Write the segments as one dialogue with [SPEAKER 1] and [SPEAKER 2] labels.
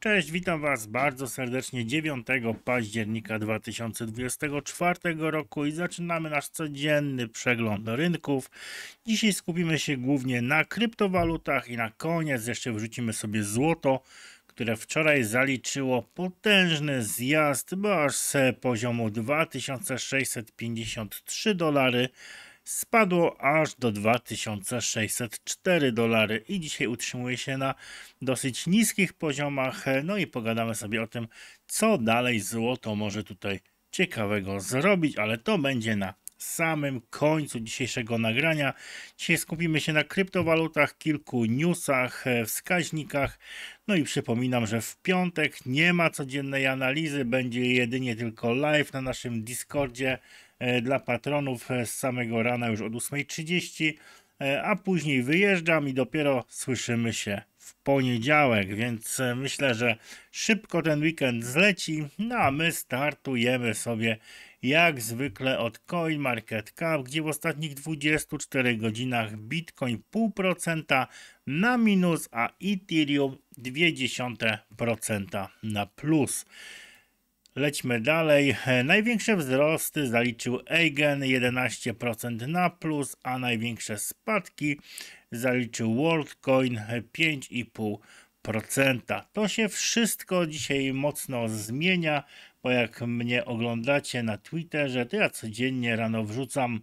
[SPEAKER 1] Cześć, witam Was bardzo serdecznie 9 października 2024 roku i zaczynamy nasz codzienny przegląd rynków. Dzisiaj skupimy się głównie na kryptowalutach i na koniec jeszcze wrzucimy sobie złoto, które wczoraj zaliczyło potężny zjazd, bo aż z poziomu 2653 dolary spadło aż do 2604 dolary i dzisiaj utrzymuje się na dosyć niskich poziomach. No i pogadamy sobie o tym, co dalej złoto może tutaj ciekawego zrobić, ale to będzie na samym końcu dzisiejszego nagrania. Dzisiaj skupimy się na kryptowalutach, kilku newsach, wskaźnikach. No i przypominam, że w piątek nie ma codziennej analizy, będzie jedynie tylko live na naszym Discordzie E, dla patronów e, z samego rana już od 8.30, e, a później wyjeżdżam i dopiero słyszymy się w poniedziałek, więc myślę, że szybko ten weekend zleci, no a my startujemy sobie jak zwykle od CoinMarketCap, gdzie w ostatnich 24 godzinach Bitcoin 0,5% na minus, a Ethereum 0,2% na plus. Lećmy dalej. E, największe wzrosty zaliczył Eigen 11% na plus, a największe spadki zaliczył WorldCoin 5,5%. To się wszystko dzisiaj mocno zmienia, bo jak mnie oglądacie na Twitterze, to ja codziennie rano wrzucam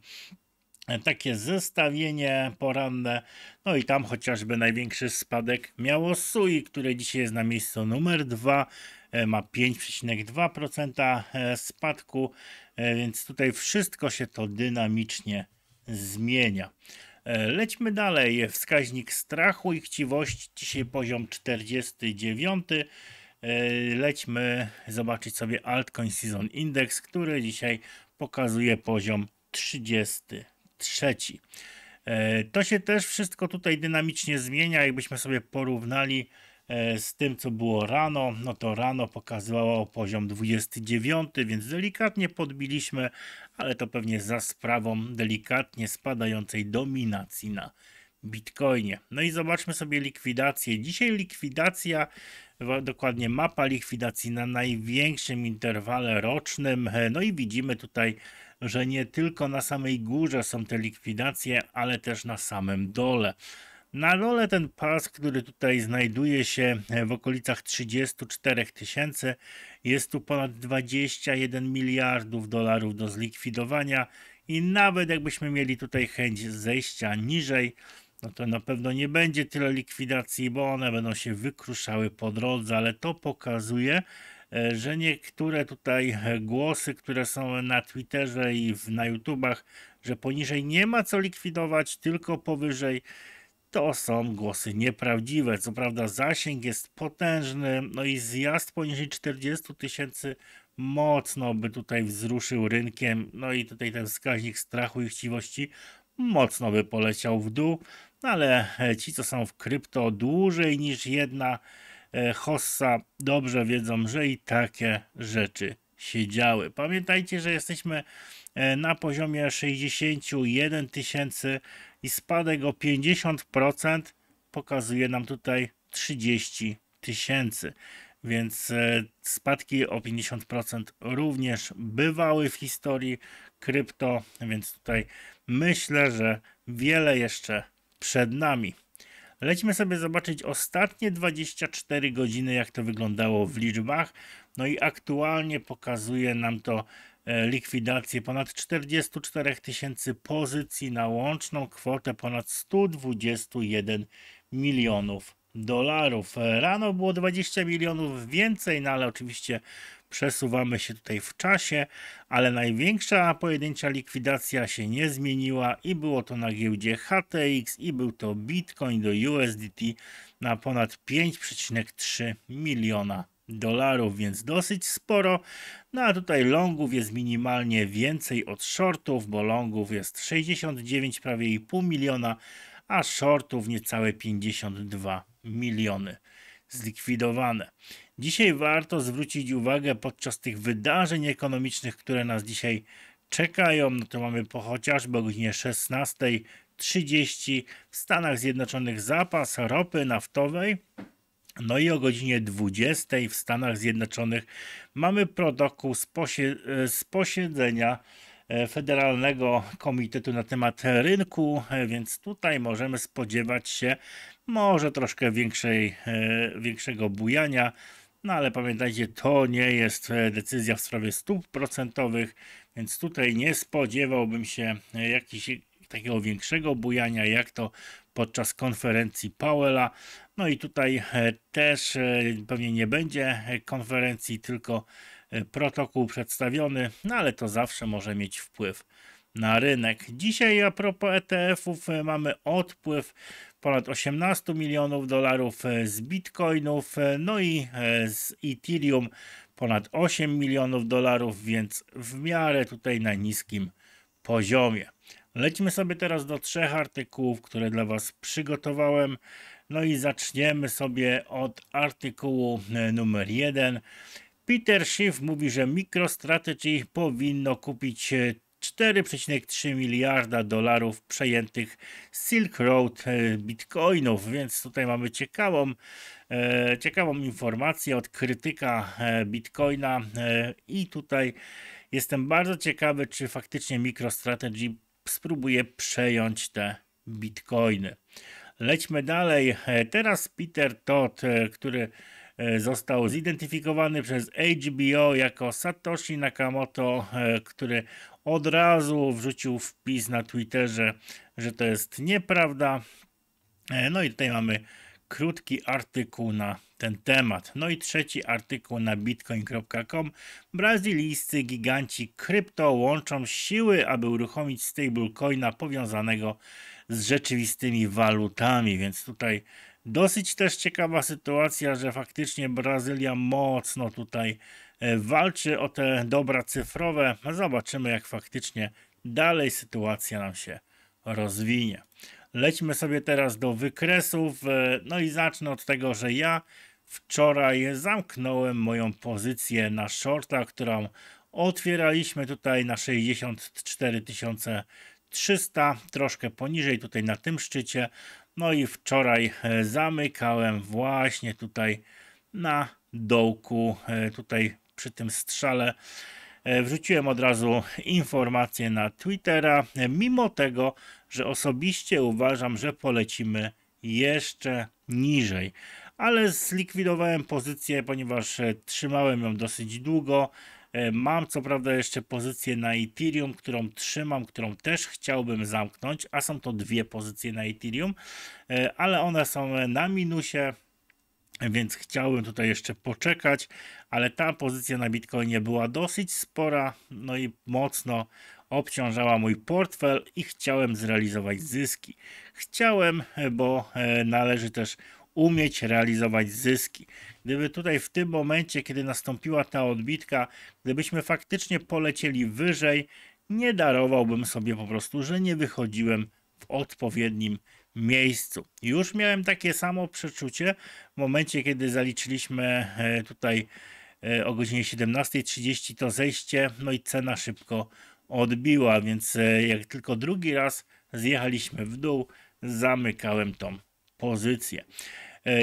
[SPEAKER 1] takie zestawienie poranne. No i tam chociażby największy spadek miało SUI, które dzisiaj jest na miejscu numer dwa e, ma 5,2% e, spadku, e, więc tutaj wszystko się to dynamicznie zmienia. Lećmy dalej. Wskaźnik strachu i chciwości, dzisiaj poziom 49. Lećmy zobaczyć sobie altcoin season index, który dzisiaj pokazuje poziom 30 trzeci. E, to się też wszystko tutaj dynamicznie zmienia. Jakbyśmy sobie porównali e, z tym, co było rano, no to rano pokazywało poziom 29, więc delikatnie podbiliśmy, ale to pewnie za sprawą delikatnie spadającej dominacji na Bitcoinie. No i zobaczmy sobie likwidację. Dzisiaj likwidacja, dokładnie mapa likwidacji na największym interwale rocznym. E, no i widzimy tutaj że nie tylko na samej górze są te likwidacje, ale też na samym dole. Na dole ten pas, który tutaj znajduje się e, w okolicach 34 tysięcy, jest tu ponad 21 miliardów dolarów do zlikwidowania i nawet jakbyśmy mieli tutaj chęć zejścia niżej, no to na pewno nie będzie tyle likwidacji, bo one będą się wykruszały po drodze, ale to pokazuje, E, że niektóre tutaj głosy, które są na Twitterze i na YouTubach, że poniżej nie ma co likwidować, tylko powyżej to są głosy nieprawdziwe. Co prawda, zasięg jest potężny, no i zjazd poniżej 40 tysięcy mocno by tutaj wzruszył rynkiem, no i tutaj ten wskaźnik strachu i chciwości mocno by poleciał w dół, no ale e, ci, co są w krypto dłużej niż jedna E, Hossa dobrze wiedzą, że i takie rzeczy się działy. Pamiętajcie, że jesteśmy e, na poziomie 61 tysięcy i spadek o 50% pokazuje nam tutaj 30 tysięcy. Więc e, spadki o 50% również bywały w historii krypto, więc tutaj myślę, że wiele jeszcze przed nami. Lećmy sobie zobaczyć ostatnie 24 godziny, jak to wyglądało w liczbach. No i aktualnie pokazuje nam to e, likwidację ponad 44 tysięcy pozycji na łączną kwotę ponad 121 milionów dolarów. E, rano było 20 milionów więcej, no ale oczywiście Przesuwamy się tutaj w czasie, ale największa pojedyncza likwidacja się nie zmieniła i było to na giełdzie HTX i był to Bitcoin do USDT na ponad 5,3 miliona dolarów, więc dosyć sporo. No a tutaj longów jest minimalnie więcej od shortów, bo longów jest 69 prawie i pół miliona, a shortów niecałe 52 miliony zlikwidowane. Dzisiaj warto zwrócić uwagę podczas tych wydarzeń ekonomicznych, które nas dzisiaj czekają. No to mamy po chociażby o godzinie 16.30 w Stanach Zjednoczonych zapas ropy naftowej. No i o godzinie 20 w Stanach Zjednoczonych mamy protokół z, posie z posiedzenia e, Federalnego Komitetu na temat rynku, e, więc tutaj możemy spodziewać się może troszkę większej, e, większego bujania no ale pamiętajcie, to nie jest e, decyzja w sprawie stóp procentowych, więc tutaj nie spodziewałbym się e, jakiegoś takiego większego bujania, jak to podczas konferencji Powella. No i tutaj e, też pewnie nie będzie konferencji, tylko protokół przedstawiony, no ale to zawsze może mieć wpływ na rynek. Dzisiaj a propos ETF-ów mamy odpływ ponad 18 milionów dolarów e, z bitcoinów, e, no i e, z Ethereum ponad 8 milionów dolarów, więc w miarę tutaj na niskim poziomie. Lećmy sobie teraz do trzech artykułów, które dla Was przygotowałem. No i zaczniemy sobie od artykułu numer jeden. Peter Schiff mówi, że MicroStrategy powinno kupić 4,3 miliarda dolarów przejętych z Silk Road e, bitcoinów, więc tutaj mamy ciekawą, e, ciekawą informację od krytyka e, bitcoina i tutaj jestem bardzo ciekawy, czy faktycznie MicroStrategy spróbuje przejąć te bitcoiny. Lećmy dalej. Teraz Peter Todd, który został zidentyfikowany przez HBO jako Satoshi Nakamoto, który od razu wrzucił wpis na Twitterze, że to jest nieprawda. E, no i tutaj mamy krótki artykuł na ten temat. No i trzeci artykuł na bitcoin.com. Brazylijscy giganci krypto łączą siły, aby uruchomić stablecoina powiązanego z rzeczywistymi walutami, więc tutaj dosyć też ciekawa sytuacja, że faktycznie Brazylia mocno tutaj E, walczy o te dobra cyfrowe. Zobaczymy, jak faktycznie dalej sytuacja nam się rozwinie. Lećmy sobie teraz do wykresów. E, no i zacznę od tego, że ja wczoraj zamknąłem moją pozycję na shorta, którą otwieraliśmy tutaj na 64 300, troszkę poniżej tutaj na tym szczycie. No i wczoraj e, zamykałem właśnie tutaj na dołku, tutaj przy tym strzale e, wrzuciłem od razu informację na Twittera, e, mimo tego, że osobiście uważam, że polecimy jeszcze niżej. Ale zlikwidowałem pozycję, ponieważ e, trzymałem ją dosyć długo. Mam co prawda jeszcze pozycję na Ethereum, którą trzymam, którą też chciałbym zamknąć, a są to dwie pozycje na Ethereum, ale one są na minusie, więc chciałbym tutaj jeszcze poczekać, ale ta pozycja na Bitcoinie była dosyć spora, no i mocno obciążała mój portfel i chciałem zrealizować zyski. Chciałem, bo e, należy też umieć realizować zyski. Gdyby tutaj w tym momencie, kiedy nastąpiła ta odbitka, gdybyśmy faktycznie polecieli wyżej, nie darowałbym sobie po prostu, że nie wychodziłem w odpowiednim miejscu. Już miałem takie samo przeczucie w momencie, kiedy zaliczyliśmy e, tutaj e, o godzinie 17.30 to zejście, no i cena szybko odbiła, więc e, jak tylko drugi raz zjechaliśmy w dół, zamykałem tą pozycję.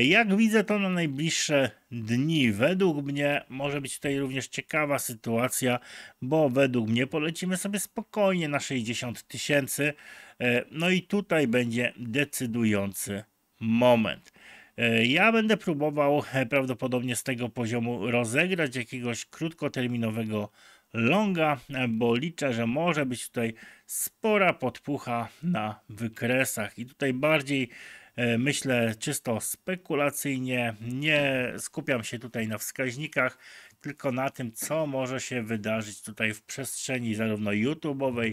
[SPEAKER 1] Jak widzę to na najbliższe dni, według mnie może być tutaj również ciekawa sytuacja, bo według mnie polecimy sobie spokojnie na 60 tysięcy. E, no i tutaj będzie decydujący moment. E, ja będę próbował e, prawdopodobnie z tego poziomu rozegrać jakiegoś krótkoterminowego longa, bo liczę, że może być tutaj spora podpucha na wykresach i tutaj bardziej E, myślę czysto spekulacyjnie. Nie skupiam się tutaj na wskaźnikach, tylko na tym, co może się wydarzyć tutaj w przestrzeni zarówno YouTube'owej,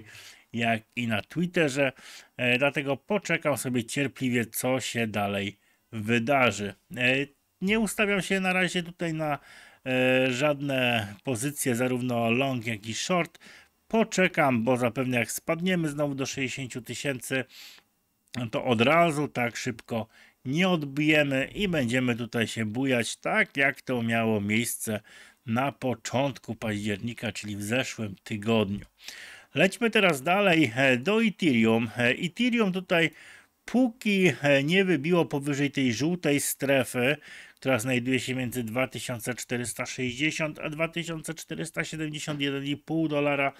[SPEAKER 1] jak i na Twitterze. E, dlatego poczekam sobie cierpliwie, co się dalej wydarzy. E, nie ustawiam się na razie tutaj na żadne pozycje, zarówno long, jak i short. Poczekam, bo zapewne jak spadniemy znowu do 60 tysięcy, to od razu tak szybko nie odbijemy i będziemy tutaj się bujać tak jak to miało miejsce na początku października, czyli w zeszłym tygodniu. Lećmy teraz dalej e, do Ethereum. E, Ethereum tutaj póki e, nie wybiło powyżej tej żółtej strefy, która znajduje się między 2460 a 2471,5 dolara,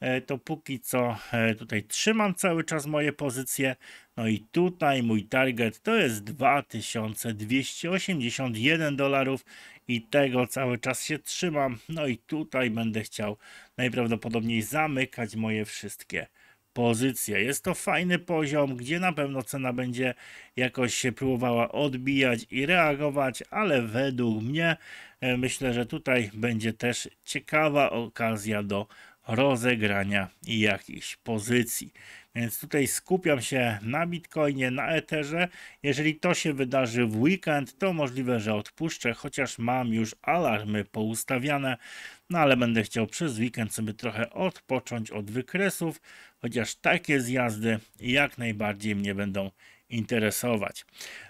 [SPEAKER 1] e, to póki co e, tutaj trzymam cały czas moje pozycje. No i tutaj mój target to jest 2281 dolarów i tego cały czas się trzymam. No i tutaj będę chciał najprawdopodobniej zamykać moje wszystkie pozycję. Jest to fajny poziom, gdzie na pewno cena będzie jakoś się próbowała odbijać i reagować, ale według mnie e, myślę, że tutaj będzie też ciekawa okazja do rozegrania i jakichś pozycji. Więc tutaj skupiam się na Bitcoinie, na Etherze. Jeżeli to się wydarzy w weekend, to możliwe, że odpuszczę, chociaż mam już alarmy poustawiane, no ale będę chciał przez weekend sobie trochę odpocząć od wykresów, chociaż takie zjazdy jak najbardziej mnie będą interesować.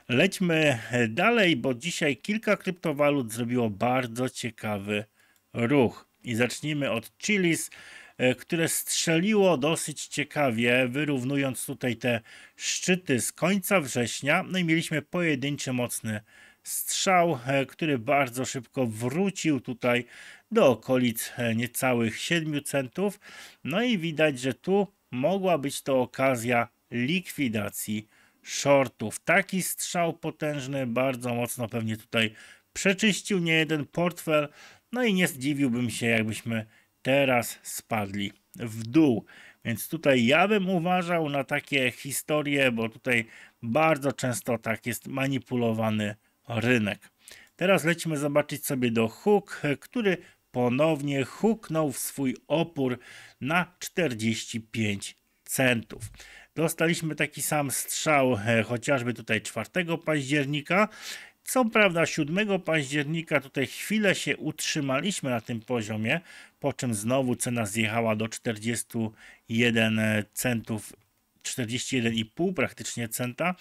[SPEAKER 1] Lećmy dalej, bo dzisiaj kilka kryptowalut zrobiło bardzo ciekawy ruch. I zacznijmy od Chilis, e, które strzeliło dosyć ciekawie, wyrównując tutaj te szczyty z końca września. No i mieliśmy pojedynczy mocny strzał, e, który bardzo szybko wrócił tutaj do okolic e, niecałych 7 centów. No i widać, że tu mogła być to okazja likwidacji shortów. Taki strzał potężny bardzo mocno pewnie tutaj przeczyścił nie jeden portfel, no i nie zdziwiłbym się, jakbyśmy teraz spadli w dół. Więc tutaj ja bym uważał na takie historie, bo tutaj bardzo często tak jest manipulowany rynek. Teraz lecimy zobaczyć sobie do Hook, który ponownie huknął w swój opór na 45 centów. Dostaliśmy taki sam strzał e, chociażby tutaj 4 października co prawda 7 października tutaj chwilę się utrzymaliśmy na tym poziomie, po czym znowu cena zjechała do 41 centów, 41,5 praktycznie centa.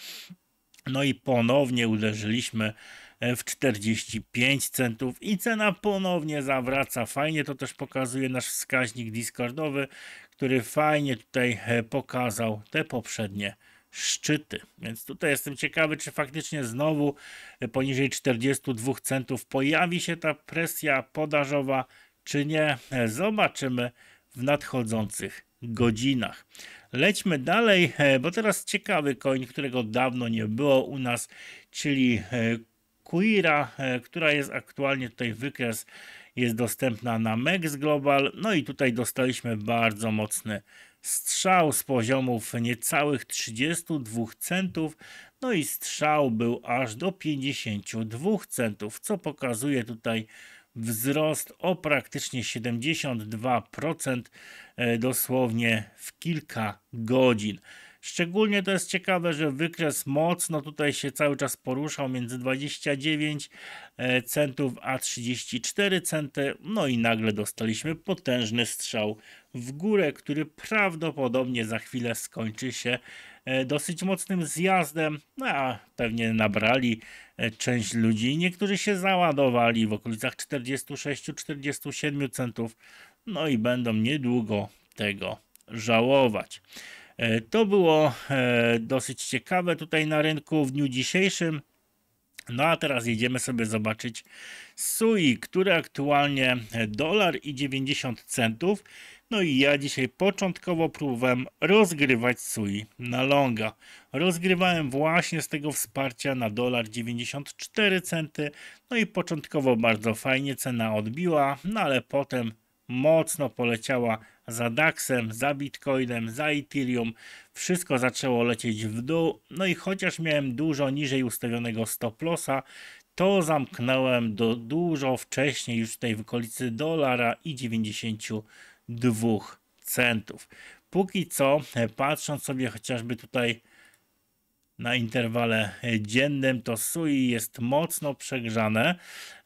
[SPEAKER 1] No i ponownie uderzyliśmy e, w 45 centów i cena ponownie zawraca. Fajnie to też pokazuje nasz wskaźnik Discordowy, który fajnie tutaj e, pokazał te poprzednie szczyty. Więc tutaj jestem ciekawy, czy faktycznie znowu poniżej 42 centów pojawi się ta presja podażowa, czy nie. Zobaczymy w nadchodzących godzinach. Lećmy dalej, bo teraz ciekawy coin, którego dawno nie było u nas, czyli e, Quira, e, która jest aktualnie tutaj wykres jest dostępna na Mex Global. No i tutaj dostaliśmy bardzo mocny strzał z poziomów niecałych 32 centów, no i strzał był aż do 52 centów, co pokazuje tutaj wzrost o praktycznie 72% e, dosłownie w kilka godzin. Szczególnie to jest ciekawe, że wykres mocno tutaj się cały czas poruszał między 29 e, centów a 34 centy. No i nagle dostaliśmy potężny strzał w górę, który prawdopodobnie za chwilę skończy się e, dosyć mocnym zjazdem, no, a pewnie nabrali e, część ludzi. Niektórzy się załadowali w okolicach 46-47 centów, no i będą niedługo tego żałować. E, to było e, dosyć ciekawe tutaj na rynku w dniu dzisiejszym. No a teraz jedziemy sobie zobaczyć SUI, który aktualnie e, dolar i 90 centów. No i ja dzisiaj początkowo próbowałem rozgrywać SUI na longa. Rozgrywałem właśnie z tego wsparcia na dolar 94 centy. No i początkowo bardzo fajnie cena odbiła, no ale potem mocno poleciała za DAXem, za Bitcoinem, za Ethereum. Wszystko zaczęło lecieć w dół. No i chociaż miałem dużo niżej ustawionego stop lossa, to zamknąłem do dużo wcześniej, już tutaj w okolicy dolara i 92 centów. Póki co, e, patrząc sobie chociażby tutaj na interwale e, dziennym, to sui jest mocno przegrzane,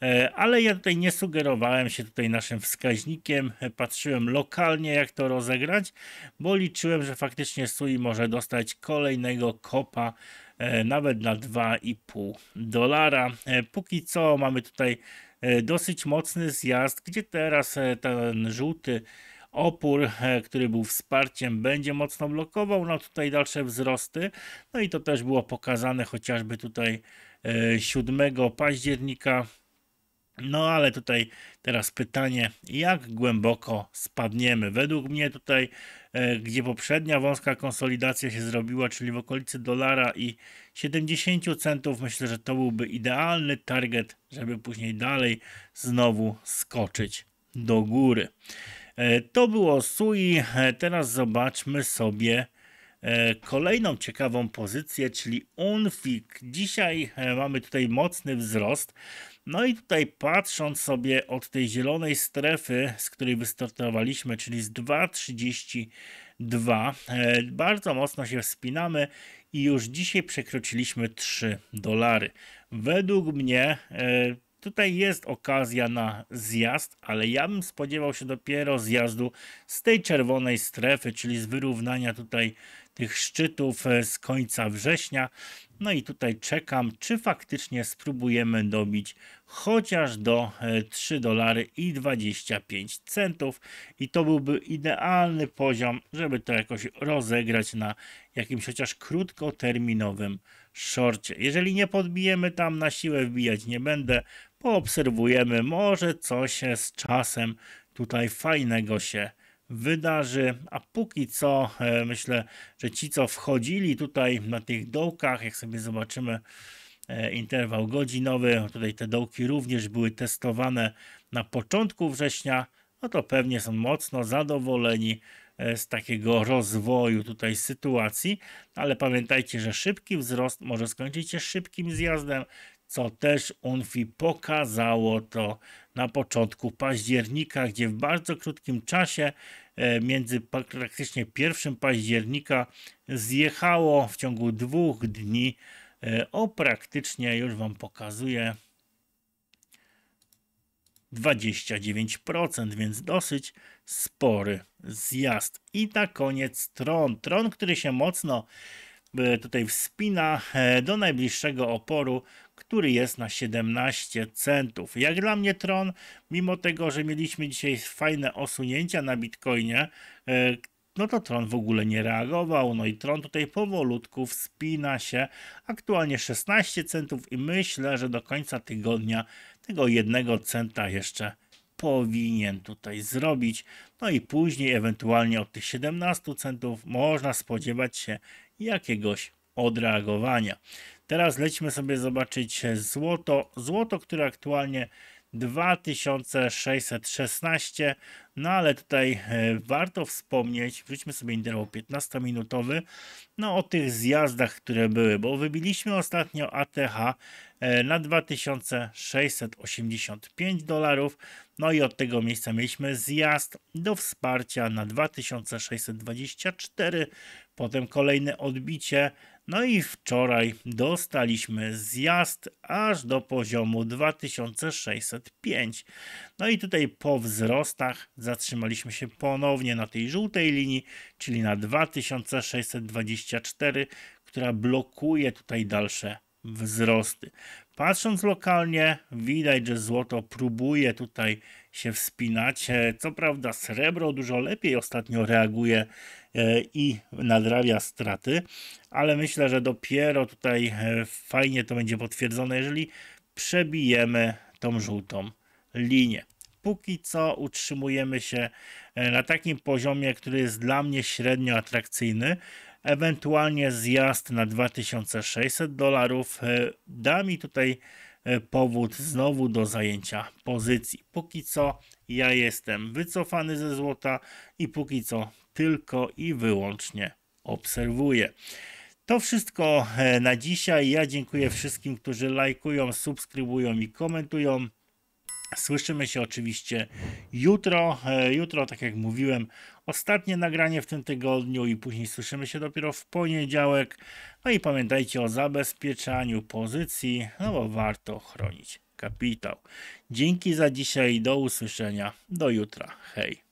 [SPEAKER 1] e, ale ja tutaj nie sugerowałem się tutaj naszym wskaźnikiem, e, patrzyłem lokalnie jak to rozegrać, bo liczyłem, że faktycznie sui może dostać kolejnego kopa nawet na 2,5 dolara. Póki co mamy tutaj dosyć mocny zjazd, gdzie teraz ten żółty opór, e, który był wsparciem, będzie mocno blokował. No tutaj dalsze wzrosty. No i to też było pokazane chociażby tutaj 7 e, października. No ale tutaj teraz pytanie, jak głęboko spadniemy? Według mnie tutaj, e, gdzie poprzednia wąska konsolidacja się zrobiła, czyli w okolicy dolara i 70 centów, myślę, że to byłby idealny target, żeby później dalej znowu skoczyć do góry. E, to było Sui. E, teraz zobaczmy sobie e, kolejną ciekawą pozycję, czyli Unfik. Dzisiaj mamy tutaj mocny wzrost. No i tutaj patrząc sobie od tej zielonej strefy, z której wystartowaliśmy, czyli z 2,32, bardzo mocno się wspinamy i już dzisiaj przekroczyliśmy 3 dolary. Według mnie Tutaj jest okazja na zjazd, ale ja bym spodziewał się dopiero zjazdu z tej czerwonej strefy, czyli z wyrównania tutaj tych szczytów e, z końca września. No i tutaj czekam, czy faktycznie spróbujemy dobić chociaż do 3 e, dolary i 25 centów i to byłby idealny poziom, żeby to jakoś rozegrać na jakimś chociaż krótkoterminowym szorcie. Jeżeli nie podbijemy tam na siłę wbijać nie będę, poobserwujemy, może coś z czasem tutaj fajnego się wydarzy, a póki co e, myślę, że ci co wchodzili tutaj na tych dołkach, jak sobie zobaczymy e, interwał godzinowy, tutaj te dołki również były testowane na początku września, no to pewnie są mocno zadowoleni e, z takiego rozwoju tutaj sytuacji, ale pamiętajcie, że szybki wzrost może skończyć się szybkim zjazdem, co też UNFI pokazało to na początku października, gdzie w bardzo krótkim czasie e, między praktycznie 1 października zjechało w ciągu dwóch dni e, o praktycznie, już Wam pokazuję, 29%, więc dosyć spory zjazd. I na koniec Tron. Tron, który się mocno E, tutaj wspina e, do najbliższego oporu, który jest na 17 centów. Jak dla mnie Tron, mimo tego, że mieliśmy dzisiaj fajne osunięcia na Bitcoinie, e, no to Tron w ogóle nie reagował, no i Tron tutaj powolutku wspina się, aktualnie 16 centów i myślę, że do końca tygodnia tego jednego centa jeszcze powinien tutaj zrobić. No i później ewentualnie od tych 17 centów można spodziewać się jakiegoś odreagowania. Teraz lećmy sobie zobaczyć złoto. Złoto, które aktualnie 2616, no ale tutaj e, warto wspomnieć, wróćmy sobie interwał 15-minutowy, no o tych zjazdach, które były, bo wybiliśmy ostatnio ATH e, na 2685 dolarów, no i od tego miejsca mieliśmy zjazd do wsparcia na 2624, Potem kolejne odbicie, no i wczoraj dostaliśmy zjazd aż do poziomu 2605. No i tutaj po wzrostach zatrzymaliśmy się ponownie na tej żółtej linii, czyli na 2624, która blokuje tutaj dalsze wzrosty. Patrząc lokalnie, widać, że złoto próbuje tutaj się wspinać. E, co prawda, srebro dużo lepiej ostatnio reaguje E, i nadrabia straty, ale myślę, że dopiero tutaj e, fajnie to będzie potwierdzone, jeżeli przebijemy tą żółtą linię. Póki co utrzymujemy się e, na takim poziomie, który jest dla mnie średnio atrakcyjny. Ewentualnie zjazd na 2600 dolarów da mi tutaj powód znowu do zajęcia pozycji. Póki co ja jestem wycofany ze złota i póki co tylko i wyłącznie obserwuję. To wszystko e, na dzisiaj. Ja dziękuję wszystkim, którzy lajkują, subskrybują i komentują. Słyszymy się oczywiście jutro. E, jutro, tak jak mówiłem, ostatnie nagranie w tym tygodniu i później słyszymy się dopiero w poniedziałek. No i pamiętajcie o zabezpieczaniu pozycji, no bo warto chronić kapitał. Dzięki za dzisiaj, do usłyszenia, do jutra. Hej.